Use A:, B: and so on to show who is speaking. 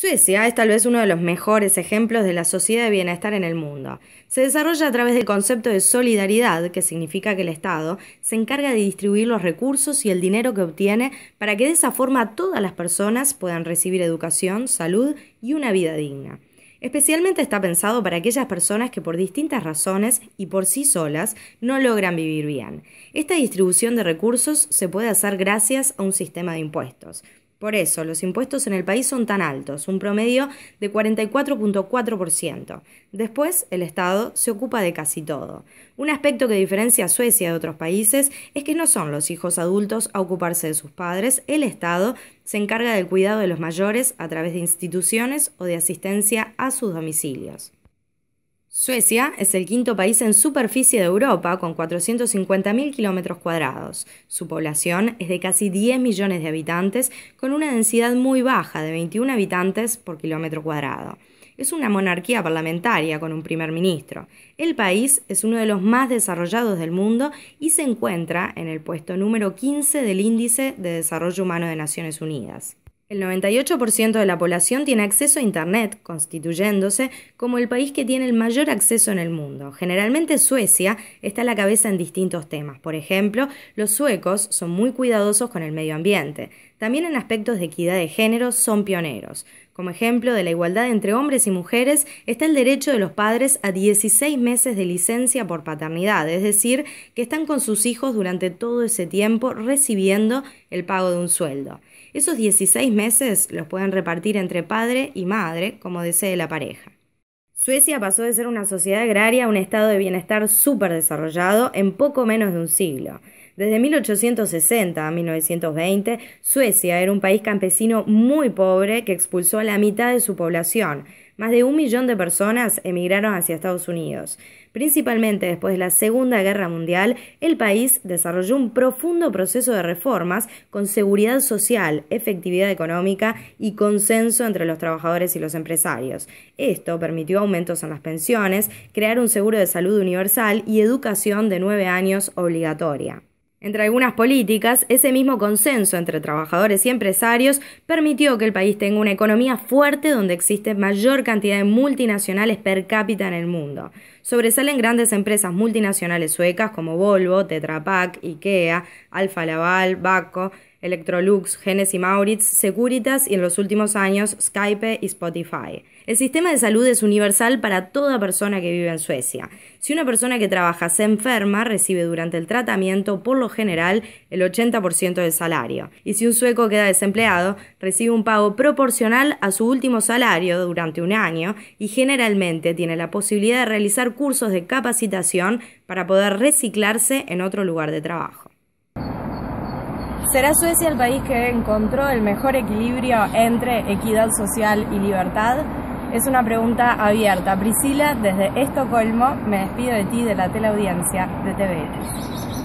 A: Suecia es tal vez uno de los mejores ejemplos de la sociedad de bienestar en el mundo. Se desarrolla a través del concepto de solidaridad, que significa que el Estado se encarga de distribuir los recursos y el dinero que obtiene para que de esa forma todas las personas puedan recibir educación, salud y una vida digna. Especialmente está pensado para aquellas personas que por distintas razones y por sí solas no logran vivir bien. Esta distribución de recursos se puede hacer gracias a un sistema de impuestos. Por eso, los impuestos en el país son tan altos, un promedio de 44.4%. Después, el Estado se ocupa de casi todo. Un aspecto que diferencia a Suecia de otros países es que no son los hijos adultos a ocuparse de sus padres, el Estado se encarga del cuidado de los mayores a través de instituciones o de asistencia a sus domicilios. Suecia es el quinto país en superficie de Europa con 450.000 kilómetros cuadrados. Su población es de casi 10 millones de habitantes con una densidad muy baja de 21 habitantes por kilómetro cuadrado. Es una monarquía parlamentaria con un primer ministro. El país es uno de los más desarrollados del mundo y se encuentra en el puesto número 15 del Índice de Desarrollo Humano de Naciones Unidas. El 98% de la población tiene acceso a Internet, constituyéndose como el país que tiene el mayor acceso en el mundo. Generalmente Suecia está a la cabeza en distintos temas. Por ejemplo, los suecos son muy cuidadosos con el medio ambiente. También en aspectos de equidad de género son pioneros. Como ejemplo de la igualdad entre hombres y mujeres está el derecho de los padres a 16 meses de licencia por paternidad, es decir, que están con sus hijos durante todo ese tiempo recibiendo el pago de un sueldo. Esos 16 meses los pueden repartir entre padre y madre, como desee la pareja. Suecia pasó de ser una sociedad agraria a un estado de bienestar súper desarrollado en poco menos de un siglo. Desde 1860 a 1920, Suecia era un país campesino muy pobre que expulsó a la mitad de su población. Más de un millón de personas emigraron hacia Estados Unidos. Principalmente después de la Segunda Guerra Mundial, el país desarrolló un profundo proceso de reformas con seguridad social, efectividad económica y consenso entre los trabajadores y los empresarios. Esto permitió aumentos en las pensiones, crear un seguro de salud universal y educación de nueve años obligatoria. Entre algunas políticas, ese mismo consenso entre trabajadores y empresarios permitió que el país tenga una economía fuerte donde existe mayor cantidad de multinacionales per cápita en el mundo. Sobresalen grandes empresas multinacionales suecas como Volvo, Tetra Pak, Ikea, Alfa Laval, Baco, Electrolux, Genes y Mauritz, Securitas y en los últimos años Skype y Spotify. El sistema de salud es universal para toda persona que vive en Suecia. Si una persona que trabaja se enferma, recibe durante el tratamiento, por lo general, el 80% del salario. Y si un sueco queda desempleado, recibe un pago proporcional a su último salario durante un año y generalmente tiene la posibilidad de realizar cursos de capacitación para poder reciclarse en otro lugar de trabajo. Será Suecia el país que encontró el mejor equilibrio entre equidad social y libertad. Es una pregunta abierta. Priscila, desde Estocolmo, me despido de ti, de la teleaudiencia de TVN.